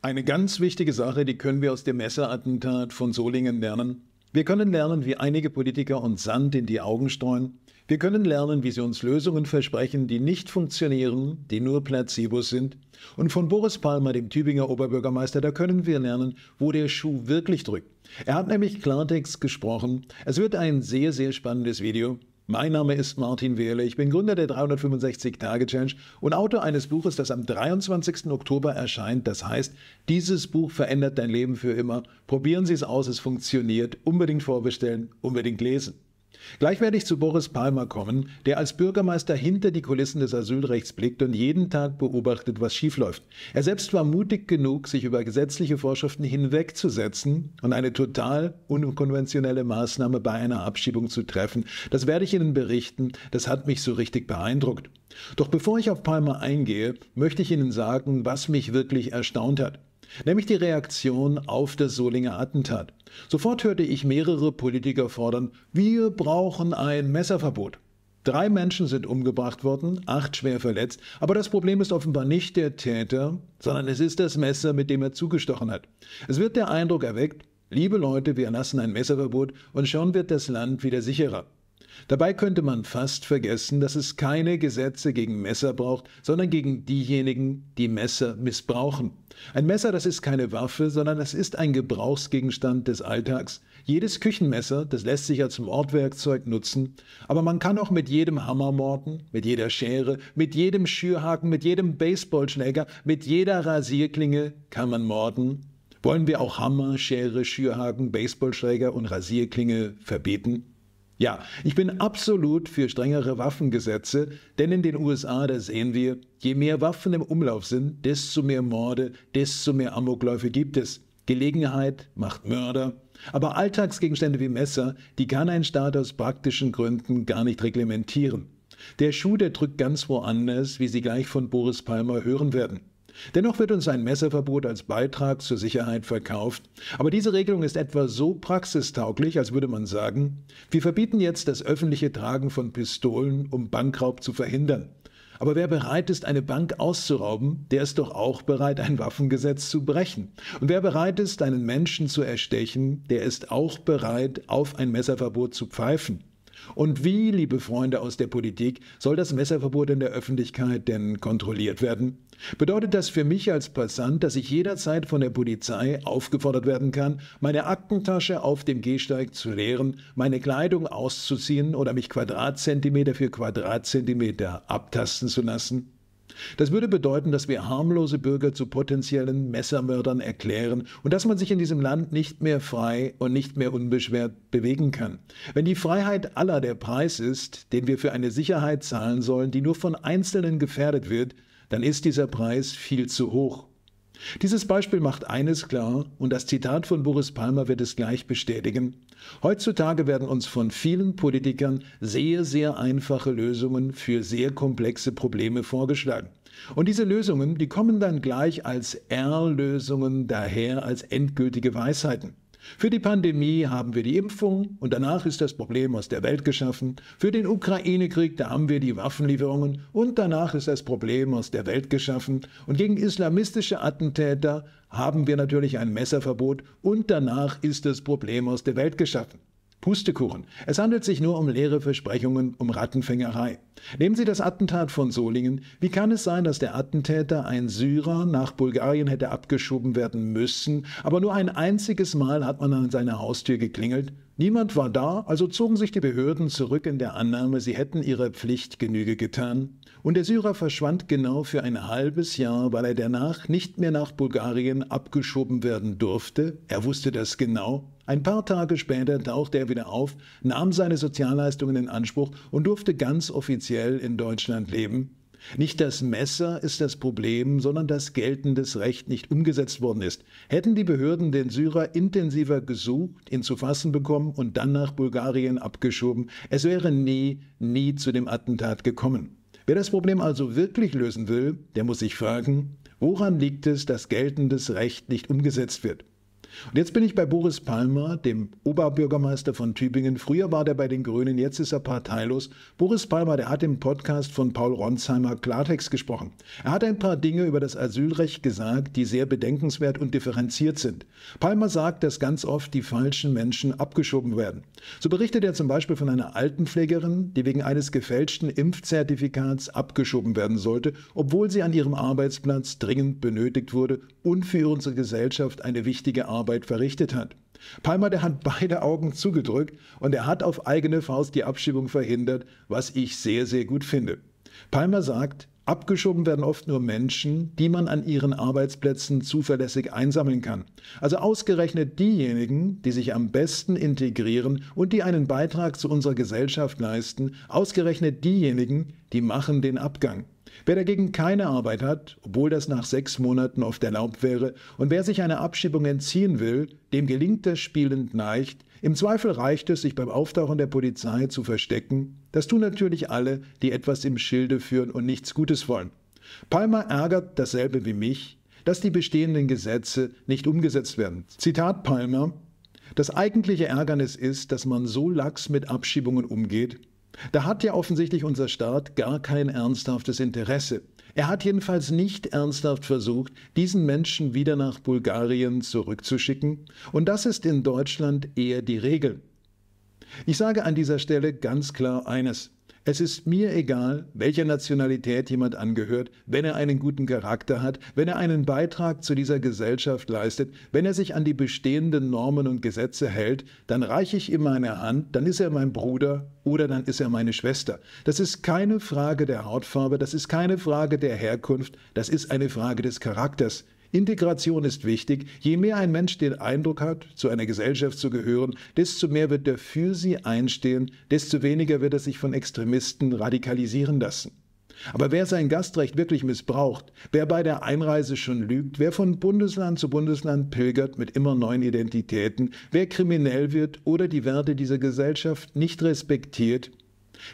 Eine ganz wichtige Sache, die können wir aus dem Messerattentat von Solingen lernen. Wir können lernen, wie einige Politiker uns Sand in die Augen streuen. Wir können lernen, wie sie uns Lösungen versprechen, die nicht funktionieren, die nur Placebos sind. Und von Boris Palmer, dem Tübinger Oberbürgermeister, da können wir lernen, wo der Schuh wirklich drückt. Er hat nämlich Klartext gesprochen. Es wird ein sehr, sehr spannendes Video. Mein Name ist Martin Wehle, ich bin Gründer der 365 Tage Challenge und Autor eines Buches, das am 23. Oktober erscheint. Das heißt, dieses Buch verändert dein Leben für immer. Probieren Sie es aus, es funktioniert. Unbedingt vorbestellen, unbedingt lesen. Gleich werde ich zu Boris Palmer kommen, der als Bürgermeister hinter die Kulissen des Asylrechts blickt und jeden Tag beobachtet, was schiefläuft. Er selbst war mutig genug, sich über gesetzliche Vorschriften hinwegzusetzen und eine total unkonventionelle Maßnahme bei einer Abschiebung zu treffen. Das werde ich Ihnen berichten, das hat mich so richtig beeindruckt. Doch bevor ich auf Palmer eingehe, möchte ich Ihnen sagen, was mich wirklich erstaunt hat nämlich die Reaktion auf das Solinger Attentat. Sofort hörte ich mehrere Politiker fordern, wir brauchen ein Messerverbot. Drei Menschen sind umgebracht worden, acht schwer verletzt, aber das Problem ist offenbar nicht der Täter, sondern es ist das Messer, mit dem er zugestochen hat. Es wird der Eindruck erweckt, liebe Leute, wir erlassen ein Messerverbot und schon wird das Land wieder sicherer. Dabei könnte man fast vergessen, dass es keine Gesetze gegen Messer braucht, sondern gegen diejenigen, die Messer missbrauchen. Ein Messer, das ist keine Waffe, sondern das ist ein Gebrauchsgegenstand des Alltags. Jedes Küchenmesser, das lässt sich als Mordwerkzeug nutzen, aber man kann auch mit jedem Hammer morden, mit jeder Schere, mit jedem Schürhaken, mit jedem Baseballschläger, mit jeder Rasierklinge kann man morden. Wollen wir auch Hammer, Schere, Schürhaken, Baseballschläger und Rasierklinge verbieten? Ja, ich bin absolut für strengere Waffengesetze, denn in den USA, da sehen wir, je mehr Waffen im Umlauf sind, desto mehr Morde, desto mehr Amokläufe gibt es. Gelegenheit macht Mörder. Aber Alltagsgegenstände wie Messer, die kann ein Staat aus praktischen Gründen gar nicht reglementieren. Der Schuh, der drückt ganz woanders, wie Sie gleich von Boris Palmer hören werden. Dennoch wird uns ein Messeverbot als Beitrag zur Sicherheit verkauft. Aber diese Regelung ist etwa so praxistauglich, als würde man sagen, wir verbieten jetzt das öffentliche Tragen von Pistolen, um Bankraub zu verhindern. Aber wer bereit ist, eine Bank auszurauben, der ist doch auch bereit, ein Waffengesetz zu brechen. Und wer bereit ist, einen Menschen zu erstechen, der ist auch bereit, auf ein Messerverbot zu pfeifen. Und wie, liebe Freunde aus der Politik, soll das Messerverbot in der Öffentlichkeit denn kontrolliert werden? Bedeutet das für mich als Passant, dass ich jederzeit von der Polizei aufgefordert werden kann, meine Aktentasche auf dem Gehsteig zu leeren, meine Kleidung auszuziehen oder mich Quadratzentimeter für Quadratzentimeter abtasten zu lassen? Das würde bedeuten, dass wir harmlose Bürger zu potenziellen Messermördern erklären und dass man sich in diesem Land nicht mehr frei und nicht mehr unbeschwert bewegen kann. Wenn die Freiheit aller der Preis ist, den wir für eine Sicherheit zahlen sollen, die nur von Einzelnen gefährdet wird, dann ist dieser Preis viel zu hoch. Dieses Beispiel macht eines klar, und das Zitat von Boris Palmer wird es gleich bestätigen. Heutzutage werden uns von vielen Politikern sehr, sehr einfache Lösungen für sehr komplexe Probleme vorgeschlagen. Und diese Lösungen, die kommen dann gleich als R-Lösungen daher, als endgültige Weisheiten. Für die Pandemie haben wir die Impfung und danach ist das Problem aus der Welt geschaffen. Für den Ukraine-Krieg, da haben wir die Waffenlieferungen und danach ist das Problem aus der Welt geschaffen. Und gegen islamistische Attentäter haben wir natürlich ein Messerverbot und danach ist das Problem aus der Welt geschaffen. Pustekuchen. Es handelt sich nur um leere Versprechungen, um Rattenfängerei. Nehmen Sie das Attentat von Solingen. Wie kann es sein, dass der Attentäter, ein Syrer, nach Bulgarien hätte abgeschoben werden müssen, aber nur ein einziges Mal hat man an seiner Haustür geklingelt Niemand war da, also zogen sich die Behörden zurück in der Annahme, sie hätten ihrer Pflicht Genüge getan, und der Syrer verschwand genau für ein halbes Jahr, weil er danach nicht mehr nach Bulgarien abgeschoben werden durfte, er wusste das genau, ein paar Tage später tauchte er wieder auf, nahm seine Sozialleistungen in Anspruch und durfte ganz offiziell in Deutschland leben, nicht das Messer ist das Problem, sondern dass geltendes Recht nicht umgesetzt worden ist. Hätten die Behörden den Syrer intensiver gesucht, ihn zu fassen bekommen und dann nach Bulgarien abgeschoben, es wäre nie, nie zu dem Attentat gekommen. Wer das Problem also wirklich lösen will, der muss sich fragen, woran liegt es, dass geltendes Recht nicht umgesetzt wird? Und jetzt bin ich bei Boris Palmer, dem Oberbürgermeister von Tübingen. Früher war der bei den Grünen, jetzt ist er parteilos. Boris Palmer, der hat im Podcast von Paul Ronsheimer Klartext gesprochen. Er hat ein paar Dinge über das Asylrecht gesagt, die sehr bedenkenswert und differenziert sind. Palmer sagt, dass ganz oft die falschen Menschen abgeschoben werden. So berichtet er zum Beispiel von einer Altenpflegerin, die wegen eines gefälschten Impfzertifikats abgeschoben werden sollte, obwohl sie an ihrem Arbeitsplatz dringend benötigt wurde und für unsere Gesellschaft eine wichtige Arbeit Arbeit verrichtet hat. Palmer, der hat beide Augen zugedrückt und er hat auf eigene Faust die Abschiebung verhindert, was ich sehr, sehr gut finde. Palmer sagt, Abgeschoben werden oft nur Menschen, die man an ihren Arbeitsplätzen zuverlässig einsammeln kann. Also ausgerechnet diejenigen, die sich am besten integrieren und die einen Beitrag zu unserer Gesellschaft leisten, ausgerechnet diejenigen, die machen den Abgang. Wer dagegen keine Arbeit hat, obwohl das nach sechs Monaten oft erlaubt wäre, und wer sich einer Abschiebung entziehen will, dem gelingt das spielend leicht. Im Zweifel reicht es, sich beim Auftauchen der Polizei zu verstecken. Das tun natürlich alle, die etwas im Schilde führen und nichts Gutes wollen. Palmer ärgert dasselbe wie mich, dass die bestehenden Gesetze nicht umgesetzt werden. Zitat Palmer: Das eigentliche Ärgernis ist, dass man so lax mit Abschiebungen umgeht, da hat ja offensichtlich unser Staat gar kein ernsthaftes Interesse. Er hat jedenfalls nicht ernsthaft versucht, diesen Menschen wieder nach Bulgarien zurückzuschicken, und das ist in Deutschland eher die Regel. Ich sage an dieser Stelle ganz klar eines. Es ist mir egal, welcher Nationalität jemand angehört, wenn er einen guten Charakter hat, wenn er einen Beitrag zu dieser Gesellschaft leistet, wenn er sich an die bestehenden Normen und Gesetze hält, dann reiche ich ihm meine Hand, dann ist er mein Bruder oder dann ist er meine Schwester. Das ist keine Frage der Hautfarbe, das ist keine Frage der Herkunft, das ist eine Frage des Charakters, Integration ist wichtig. Je mehr ein Mensch den Eindruck hat, zu einer Gesellschaft zu gehören, desto mehr wird er für sie einstehen, desto weniger wird er sich von Extremisten radikalisieren lassen. Aber wer sein Gastrecht wirklich missbraucht, wer bei der Einreise schon lügt, wer von Bundesland zu Bundesland pilgert mit immer neuen Identitäten, wer kriminell wird oder die Werte dieser Gesellschaft nicht respektiert,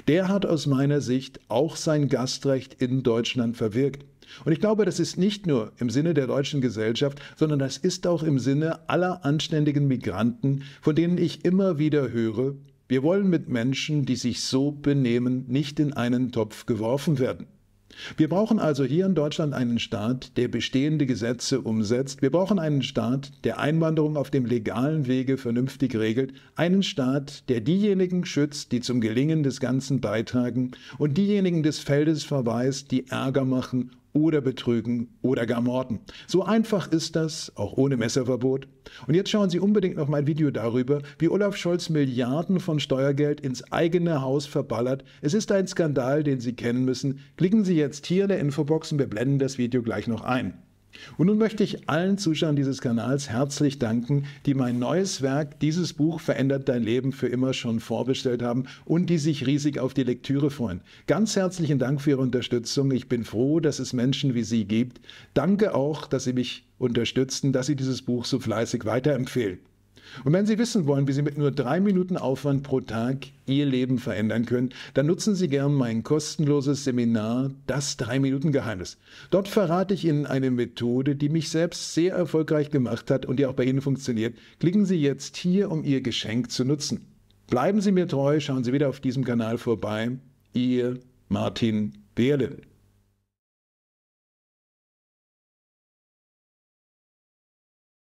der hat aus meiner Sicht auch sein Gastrecht in Deutschland verwirkt. Und ich glaube, das ist nicht nur im Sinne der deutschen Gesellschaft, sondern das ist auch im Sinne aller anständigen Migranten, von denen ich immer wieder höre, wir wollen mit Menschen, die sich so benehmen, nicht in einen Topf geworfen werden. Wir brauchen also hier in Deutschland einen Staat, der bestehende Gesetze umsetzt. Wir brauchen einen Staat, der Einwanderung auf dem legalen Wege vernünftig regelt. Einen Staat, der diejenigen schützt, die zum Gelingen des Ganzen beitragen und diejenigen des Feldes verweist, die Ärger machen oder betrügen oder gar morden. So einfach ist das, auch ohne Messerverbot. Und jetzt schauen Sie unbedingt noch mein Video darüber, wie Olaf Scholz Milliarden von Steuergeld ins eigene Haus verballert. Es ist ein Skandal, den Sie kennen müssen. Klicken Sie jetzt hier in der Infobox und wir blenden das Video gleich noch ein. Und nun möchte ich allen Zuschauern dieses Kanals herzlich danken, die mein neues Werk, dieses Buch verändert dein Leben für immer schon vorbestellt haben und die sich riesig auf die Lektüre freuen. Ganz herzlichen Dank für Ihre Unterstützung. Ich bin froh, dass es Menschen wie Sie gibt. Danke auch, dass Sie mich unterstützen, dass Sie dieses Buch so fleißig weiterempfehlen. Und wenn Sie wissen wollen, wie Sie mit nur drei Minuten Aufwand pro Tag Ihr Leben verändern können, dann nutzen Sie gern mein kostenloses Seminar Das drei minuten geheimnis Dort verrate ich Ihnen eine Methode, die mich selbst sehr erfolgreich gemacht hat und die auch bei Ihnen funktioniert. Klicken Sie jetzt hier, um Ihr Geschenk zu nutzen. Bleiben Sie mir treu, schauen Sie wieder auf diesem Kanal vorbei. Ihr Martin Behle.